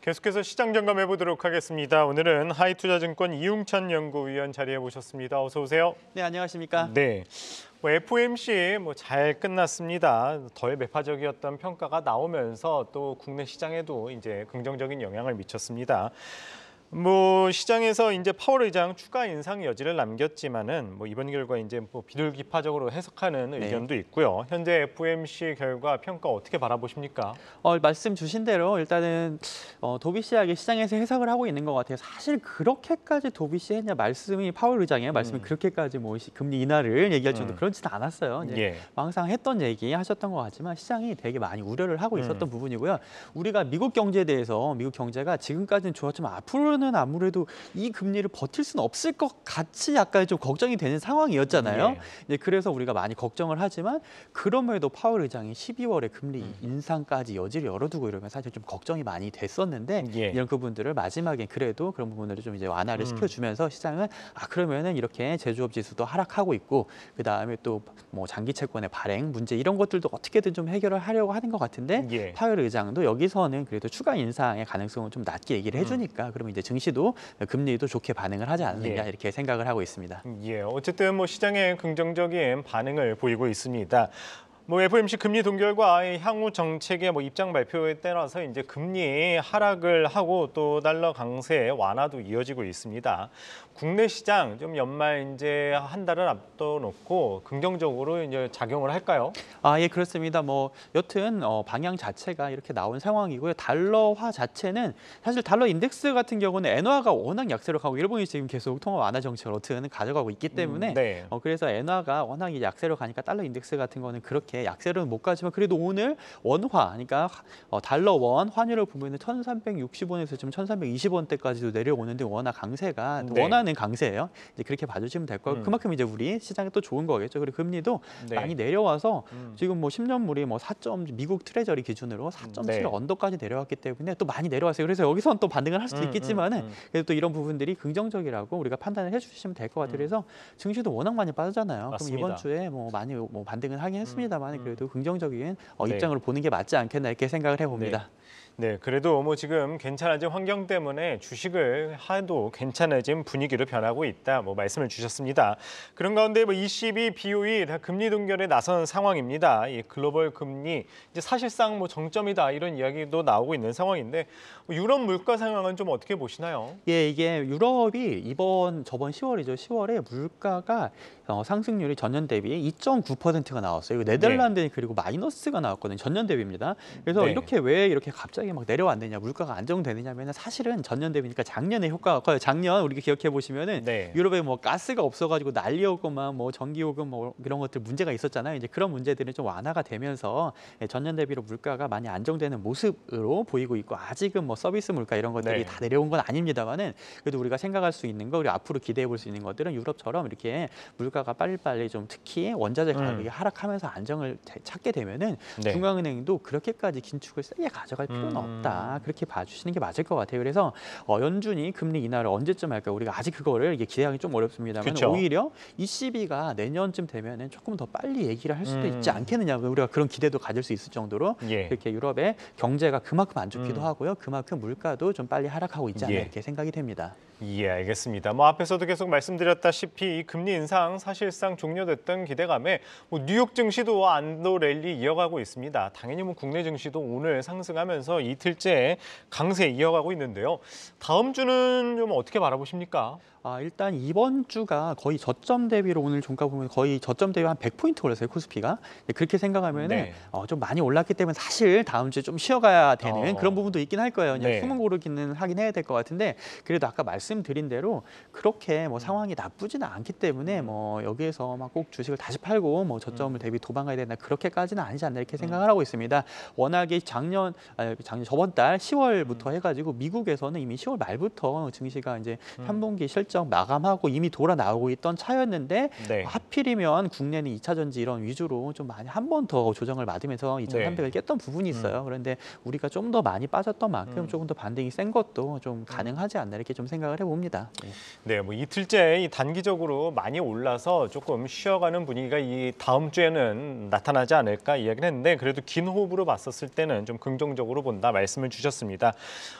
계속해서 시장 점검해 보도록 하겠습니다. 오늘은 하이투자증권 이웅찬 연구위원 자리에 모셨습니다. 어서 오세요. 네, 안녕하십니까? 네. 뭐 FOMC 뭐 잘 끝났습니다. 덜 매파적이었던 평가가 나오면서 또 국내 시장에도 이제 긍정적인 영향을 미쳤습니다. 뭐 시장에서 이제 파월 의장 추가 인상 여지를 남겼지만은 뭐 이번 결과 이제 뭐 비둘기파적으로 해석하는 네. 의견도 네. 있고요. 현재 FOMC 결과 평가 어떻게 바라보십니까? 어, 말씀 주신 대로 일단은 어, 도비시하게 시장에서 해석을 하고 있는 것 같아요. 사실 그렇게까지 도비시했냐 말씀이 파월 의장의 말씀이 음. 그렇게까지 뭐 금리 인하를 얘기할 정도 음. 그렇지는 않았어요. 이제 예. 뭐 항상 했던 얘기 하셨던 것 같지만 시장이 되게 많이 우려를 하고 음. 있었던 음. 부분이고요. 우리가 미국 경제에 대해서 미국 경제가 지금까지는 좋았지만 앞으로 이거는 아무래도 이 금리를 버틸 수는 없을 것 같이 약간 좀 걱정이 되는 상황이었잖아요. 예. 그래서 우리가 많이 걱정을 하지만 그럼에도 파월 의장이 12월에 금리 음. 인상까지 여지를 열어두고 이러면 사실 좀 걱정이 많이 됐었는데 예. 이런 그분들을 마지막에 그래도 그런 부분들을 좀 이제 완화를 음. 시켜주면서 시장은 아 그러면은 이렇게 제조업 지수도 하락하고 있고 그 다음에 또 뭐 장기 채권의 발행 문제 이런 것들도 어떻게든 좀 해결을 하려고 하는 것 같은데 예. 파월 의장도 여기서는 그래도 추가 인상의 가능성은 좀 낮게 얘기를 음. 해주니까 음. 그러면 이제 증시도 금리도 좋게 반응을 하지 않느냐 예. 이렇게 생각을 하고 있습니다. 예, 어쨌든 뭐 시장에 긍정적인 반응을 보이고 있습니다. 뭐 FOMC 금리 동결과 향후 정책의 뭐 입장 발표에 따라서 이제 금리 하락을 하고 또 달러 강세 완화도 이어지고 있습니다. 국내 시장 좀 연말 이제 한 달을 앞둬놓고 긍정적으로 이제 작용을 할까요? 아, 예, 그렇습니다. 뭐 여튼 어, 방향 자체가 이렇게 나온 상황이고요. 달러화 자체는 사실 달러 인덱스 같은 경우는 엔화가 워낙 약세를하고 일본이 지금 계속 통화 완화 정책을 어떻게든 가져가고 있기 음, 때문에 음, 네. 어, 그래서 엔화가 워낙 약세력가니까 달러 인덱스 같은 거는 그렇게 약세력은 못 가지만 그래도 오늘 원화 그러니까 어, 달러 원 환율을 보면은 1,360원에서 지금 1,320원대까지도 내려오는데 워낙 강세가 네. 원화는 있는 강세예요. 이제 그렇게 봐주시면 될 거고 음. 그만큼 이제 우리 시장에 또 좋은 거겠죠. 그리고 그 금리도 네. 많이 내려와서 음. 지금 뭐 10년물이 뭐 4점 미국 트레저리 기준으로 4.7 네. 언더까지 내려왔기 때문에 또 많이 내려왔어요. 그래서 여기서는또 반등을 할 수도 음, 있겠지만은 음, 음. 그래도 또 이런 부분들이 긍정적이라고 우리가 판단을 해주시면 될 것 같아요. 그래서 증시도 워낙 많이 빠졌잖아요. 맞습니다. 그럼 이번 주에 뭐 많이 뭐 반등을 하긴 했습니다만 그래도 긍정적인 어, 네. 입장으로 보는 게 맞지 않겠나 이렇게 생각을 해봅니다. 네. 네, 그래도 뭐 지금 괜찮아진 환경 때문에 주식을 하도 괜찮아진 분위기로 변하고 있다. 뭐 말씀을 주셨습니다. 그런 가운데 뭐 ECB, BOE 다 금리 동결에 나선 상황입니다. 이 글로벌 금리 이제 사실상 뭐 정점이다 이런 이야기도 나오고 있는 상황인데 뭐 유럽 물가 상황은 좀 어떻게 보시나요? 예, 이게 유럽이 이번 저번 10월이죠. 10월에 물가가 어, 상승률이 전년 대비 2.9%가 나왔어요. 네덜란드는 네. 그리고 마이너스가 나왔거든요. 전년 대비입니다. 그래서 네. 이렇게 왜 이렇게 갑자기 가격이 막 내려왔느냐, 물가가 안정되느냐면은 사실은 전년 대비니까 작년에 효과가 커요. 작년 우리가 기억해 보시면은 네. 유럽에 뭐 가스가 없어가지고 난리였고만 뭐 전기요금 뭐 이런 것들 문제가 있었잖아요. 이제 그런 문제들이 좀 완화가 되면서 예, 전년 대비로 물가가 많이 안정되는 모습으로 보이고 있고 아직은 뭐 서비스 물가 이런 것들이 네. 다 내려온 건 아닙니다만은 그래도 우리가 생각할 수 있는 거, 우리 앞으로 기대해 볼 수 있는 것들은 유럽처럼 이렇게 물가가 빨리빨리 좀 특히 원자재 음. 가격이 음. 하락하면서 안정을 찾게 되면은 네. 중앙은행도 그렇게까지 긴축을 세게 가져갈 필요는 필는 음. 없다. 그렇게 봐주시는 게 맞을 것 같아요. 그래서 어, 연준이 금리 인하를 언제쯤 할까 우리가 아직 그거를 이게 기대하기 좀 어렵습니다만 그쵸. 오히려 ECB가 내년쯤 되면 조금 더 빨리 얘기를 할 수도 음. 있지 않겠느냐. 우리가 그런 기대도 가질 수 있을 정도로 예. 이렇게 유럽의 경제가 그만큼 안 좋기도 음. 하고요. 그만큼 물가도 좀 빨리 하락하고 있지 않나 예. 이렇게 생각이 됩니다. 예, 알겠습니다. 뭐 앞에서도 계속 말씀드렸다시피 금리 인상 사실상 종료됐던 기대감에 뭐 뉴욕 증시도 안도 랠리 이어가고 있습니다. 당연히 뭐 국내 증시도 오늘 상승하면서 이틀째 강세 이어가고 있는데요. 다음 주는 좀 어떻게 바라보십니까? 아, 일단 이번 주가 거의 저점 대비로 오늘 종가 보면 거의 저점 대비 한 100포인트 올랐어요, 코스피가. 그렇게 생각하면 네. 어, 좀 많이 올랐기 때문에 사실 다음 주에 좀 쉬어가야 되는 어. 그런 부분도 있긴 할 거예요. 그냥 네. 숨은 고르기는 하긴 해야 될 것 같은데 그래도 아까 말씀드린 대로 그렇게 뭐 음. 상황이 나쁘지는 않기 때문에 음. 뭐 여기에서 막 꼭 주식을 다시 팔고 뭐 저점을 음. 대비 도망가야 된다 그렇게까지는 아니지 않나 이렇게 생각을 하고 있습니다. 워낙에 작년, 아니, 작년 저번 달 10월부터 해가지고 미국에서는 이미 10월 말부터 증시가 이제 3분기 실 실적 마감하고 이미 돌아 나오고 있던 차였는데 네. 하필이면 국내는 2차 전지 이런 위주로 좀 많이 한 번 더 조정을 맞으면서 2,300을 깼던 부분이 있어요. 음. 그런데 우리가 좀 더 많이 빠졌던 만큼 음. 조금 더 반등이 센 것도 좀 음. 가능하지 않나 이렇게 좀 생각을 해봅니다. 네, 네뭐 이틀째 단기적으로 많이 올라서 조금 쉬어가는 분위기가 이 다음 주에는 나타나지 않을까 이야기를 했는데 그래도 긴 호흡으로 봤었을 때는 좀 긍정적으로 본다 말씀을 주셨습니다.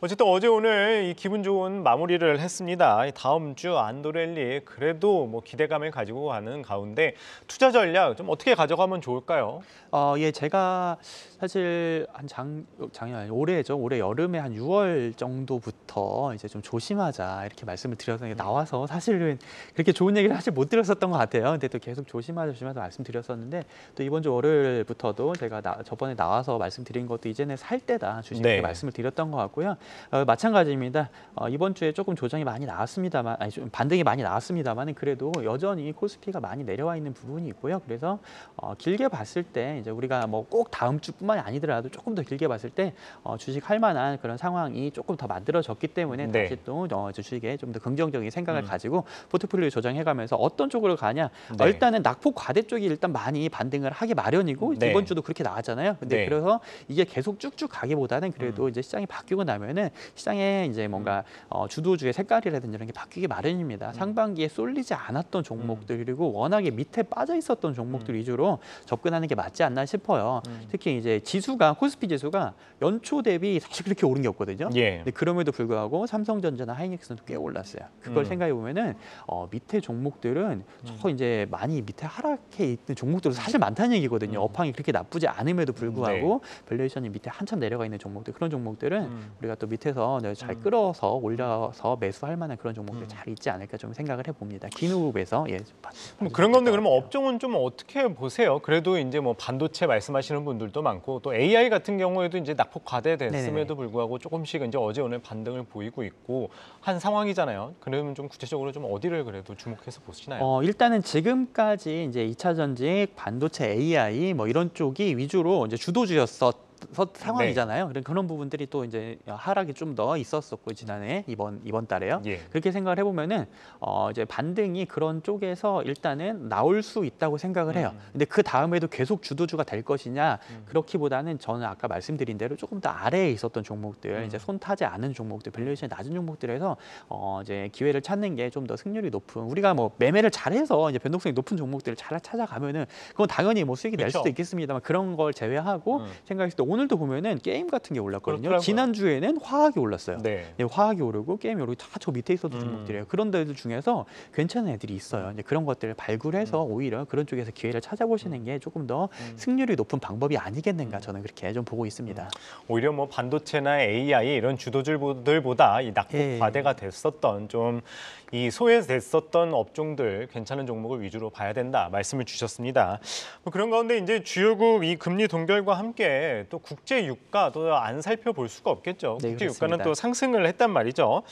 어쨌든 어제 오늘 이 기분 좋은 마무리를 했습니다. 다음 이번 주 안도렐리 그래도 뭐 기대감을 가지고 가는 가운데 투자 전략 좀 어떻게 가져가면 좋을까요? 어, 예, 제가 사실 한 장, 작년 아니 올해죠. 올해 여름에 한 6월 정도부터 이제 좀 조심하자 이렇게 말씀을 드렸는데 나와서 사실은 그렇게 좋은 얘기를 사실 못 드렸었던 것 같아요. 근데 또 계속 조심하자 조심하자 말씀드렸었는데 또 이번 주 월요일부터도 제가 나, 저번에 나와서 말씀드린 것도 이제는 살 때다 주식 네. 말씀을 드렸던 것 같고요. 어, 마찬가지입니다. 어, 이번 주에 조금 조정이 많이 나왔습니다만 아니 좀 반등이 많이 나왔습니다만 그래도 여전히 코스피가 많이 내려와 있는 부분이 있고요. 그래서 어, 길게 봤을 때 이제 우리가 뭐 꼭 다음 주뿐만이 아니더라도 조금 더 길게 봤을 때 어, 주식 할 만한 그런 상황이 조금 더 만들어졌기 때문에 네. 다시 또 어, 주식에 좀 더 긍정적인 생각을 음. 가지고 포트폴리오 조정해가면서 어떤 쪽으로 가냐. 어, 네. 일단은 낙폭 과대 쪽이 일단 많이 반등을 하기 마련이고 네. 이번 주도 그렇게 나왔잖아요. 근데 네. 그래서 이게 계속 쭉쭉 가기보다는 그래도 음. 이제 시장이 바뀌고 나면은 시장에 이제 뭔가 음. 어, 주도주의 색깔이라든지 이런 게 바뀌게 마련입니다. 음. 상반기에 쏠리지 않았던 종목들 그리고 음. 워낙에 밑에 빠져 있었던 종목들 음. 위주로 접근하는 게 맞지 않나 싶어요. 특히 이제 지수가 코스피 지수가 연초 대비 사실 그렇게 오른 게 없거든요. 예. 근데 그럼에도 불구하고 삼성전자나 하이닉스는 꽤 올랐어요. 그걸 생각해 보면은 어, 밑에 종목들은 저 이제 많이 밑에 하락해 있는 종목들도 사실 많다는 얘기거든요. 업황이 그렇게 나쁘지 않음에도 불구하고 네. 밸류에이션이 밑에 한참 내려가 있는 종목들 그런 종목들은 우리가 또 밑에서 잘 끌어서 올려서 매수할 만한 그런 종목들 잘잘 있지 않을까 좀 생각을 해봅니다. 기후에서 예. 뭐 그런 건데 그러면 업종은 좀 어떻게 보세요? 그래도 이제 뭐 반도체 말씀하시는 분들도 많고 또 AI 같은 경우에도 이제 낙폭 과대됐음에도 불구하고 조금씩 이제 어제 오늘 반등을 보이고 있고 한 상황이잖아요. 그러면 좀 구체적으로 좀 어디를 그래도 주목해서 보시나요? 어, 일단은 지금까지 이제 이차 전지 반도체 AI 뭐 이런 쪽이 위주로 이제 주도주였었. 상황이잖아요. 네. 그런 그러니까 그런 부분들이 또 이제 하락이 좀 더 있었었고 지난해 이번 이번 달에요. 예. 그렇게 생각을 해보면은 어 이제 반등이 그런 쪽에서 일단은 나올 수 있다고 생각을 해요. 음. 근데 그 다음에도 계속 주도주가 될 것이냐 음. 그렇기보다는 저는 아까 말씀드린 대로 조금 더 아래에 있었던 종목들 음. 이제 손 타지 않은 종목들 밸류에이션 낮은 종목들에서 어 이제 기회를 찾는 게 좀 더 승률이 높은 우리가 뭐 매매를 잘해서 이제 변동성이 높은 종목들을 잘 찾아가면은 그건 당연히 뭐 수익이 그쵸. 날 수도 있겠습니다만 그런 걸 제외하고 음. 생각했을 때. 오늘도 보면은 게임 같은 게 올랐거든요. 그렇더라고요. 지난주에는 화학이 올랐어요. 네. 예, 화학이 오르고 게임이 오르고 다 저 밑에 있어도 종목들이에요. 음. 그런 데들 중에서 괜찮은 애들이 있어요. 이제 그런 것들을 발굴해서 음. 오히려 그런 쪽에서 기회를 찾아보시는 음. 게 조금 더 음. 승률이 높은 방법이 아니겠는가 음. 저는 그렇게 좀 보고 있습니다. 음. 오히려 뭐 반도체나 AI 이런 주도주들보다 이 낙폭 예. 과대가 됐었던 좀 이 소외됐었던 업종들 괜찮은 종목을 위주로 봐야 된다 말씀을 주셨습니다. 뭐 그런 가운데 이제 주요국 이 금리 동결과 함께 또 국제 유가도 안 살펴볼 수가 없겠죠. 네, 국제 그렇습니다. 유가는 또 상승을 했단 말이죠.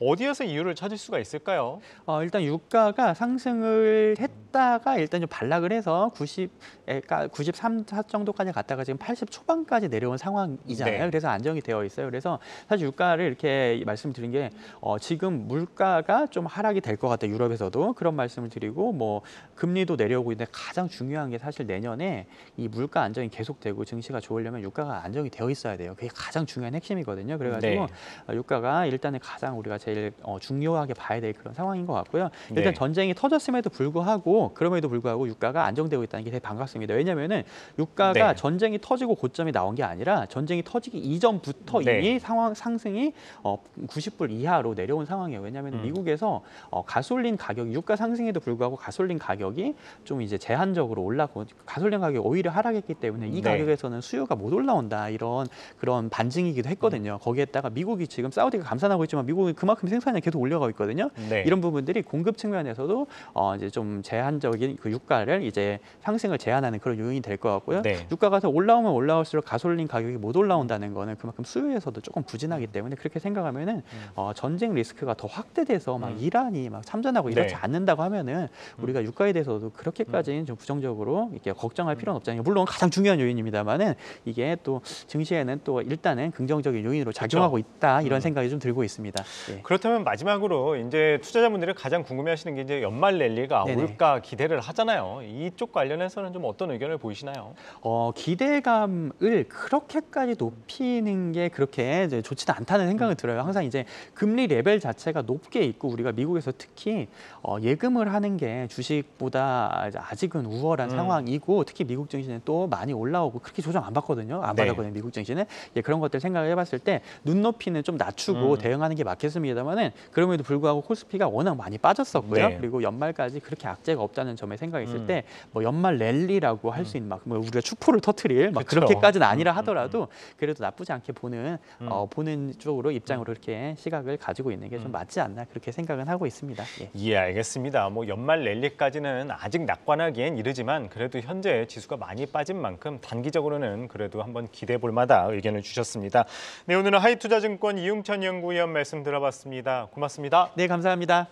어디에서 이유를 찾을 수가 있을까요? 어, 일단 유가가 상승을 했다가 일단 좀 반락을 해서 90, 그러니까 93, 정도까지 갔다가 지금 80 초반까지 내려온 상황이잖아요. 네. 그래서 안정이 되어 있어요. 그래서 사실 유가를 이렇게 말씀드린 게 어, 지금 물가가 좀 하락이 될 것 같다. 유럽에서도 그런 말씀을 드리고 뭐 금리도 내려오고 있는데 가장 중요한 게 사실 내년에 이 물가 안정이 계속되고 증시가 좋으려면 유가 유가가 안정이 되어 있어야 돼요. 그게 가장 중요한 핵심이거든요. 그래가지고 네. 어, 유가가 일단은 가장 우리가 제일 어, 중요하게 봐야 될 그런 상황인 것 같고요. 일단 네. 전쟁이 터졌음에도 불구하고 그럼에도 불구하고 유가가 안정되고 있다는 게 되게 반갑습니다. 왜냐면은 유가가 네. 전쟁이 터지고 고점이 나온 게 아니라 전쟁이 터지기 이전부터 네. 이미 상황 상승이 어, 90불 이하로 내려온 상황이에요. 왜냐면 음. 미국에서 어, 가솔린 가격 유가 상승에도 불구하고 가솔린 가격이 좀 이제 제한적으로 올라고 가솔린 가격 오히려 하락했기 때문에 이 네. 가격에서는 수요가 못 올라 흘러온다 이런 그런 반증이기도 했거든요. 음. 거기에다가 미국이 지금 사우디가 감산하고 있지만 미국은 그만큼 생산량 계속 올려가고 있거든요. 네. 이런 부분들이 공급 측면에서도 어 이제 좀 제한적인 그 유가를 이제 상승을 제한하는 그런 요인이 될 것 같고요. 네. 유가가 더 올라오면 올라올수록 가솔린 가격이 못 올라온다는 거는 그만큼 수요에서도 조금 부진하기 음. 때문에 그렇게 생각하면은 음. 어 전쟁 리스크가 더 확대돼서 막 음. 이란이 막 참전하고 이러지 네. 않는다고 하면은 우리가 유가에 대해서도 그렇게까지는 좀 부정적으로 이렇게 걱정할 필요는 없잖아요. 물론 가장 중요한 요인입니다만은 이게 또 증시에는 또 일단은 긍정적인 요인으로 그렇죠. 작용하고 그렇죠. 있다 이런 음. 생각이 좀 들고 있습니다. 네. 그렇다면 마지막으로 이제 투자자분들이 가장 궁금해하시는 게 이제 연말 랠리가 네네. 올까 기대를 하잖아요. 이쪽 관련해서는 좀 어떤 의견을 보이시나요? 어, 기대감을 그렇게까지 높이는 게 그렇게 이제 좋지는 않다는 생각을 음. 들어요. 항상 이제 금리 레벨 자체가 높게 있고 우리가 미국에서 특히 어, 예금을 하는 게 주식보다 아직은 우월한 음. 상황이고 특히 미국 증시는 또 많이 올라오고 그렇게 조정 안 받거든요. 있거받았거든요 어, 네. 미국 증시는. 예, 그런 것들 생각을 해봤을 때 눈높이는 좀 낮추고 음. 대응하는 게 맞겠습니다만은 그럼에도 불구하고 코스피가 워낙 많이 빠졌었고요. 네. 그리고 연말까지 그렇게 악재가 없다는 점에 생각했을 음. 때뭐 연말 랠리라고 할 수 있는 막뭐 우리가 축포를 터트릴 막 그쵸. 그렇게까지는 음, 아니라 음, 하더라도 음. 그래도 나쁘지 않게 보는 어, 보는 쪽으로 입장으로 이렇게 시각을 가지고 있는 게 좀 맞지 않나 그렇게 생각은 하고 있습니다. 예. 예, 알겠습니다. 뭐 연말 랠리까지는 아직 낙관하기엔 이르지만 그래도 현재 지수가 많이 빠진 만큼 단기적으로는 그래도 한 한번 기대해 볼 마다 의견을 주셨습니다. 네, 오늘은 하이투자증권 이용천 연구위원 말씀 들어봤습니다. 고맙습니다. 네, 감사합니다.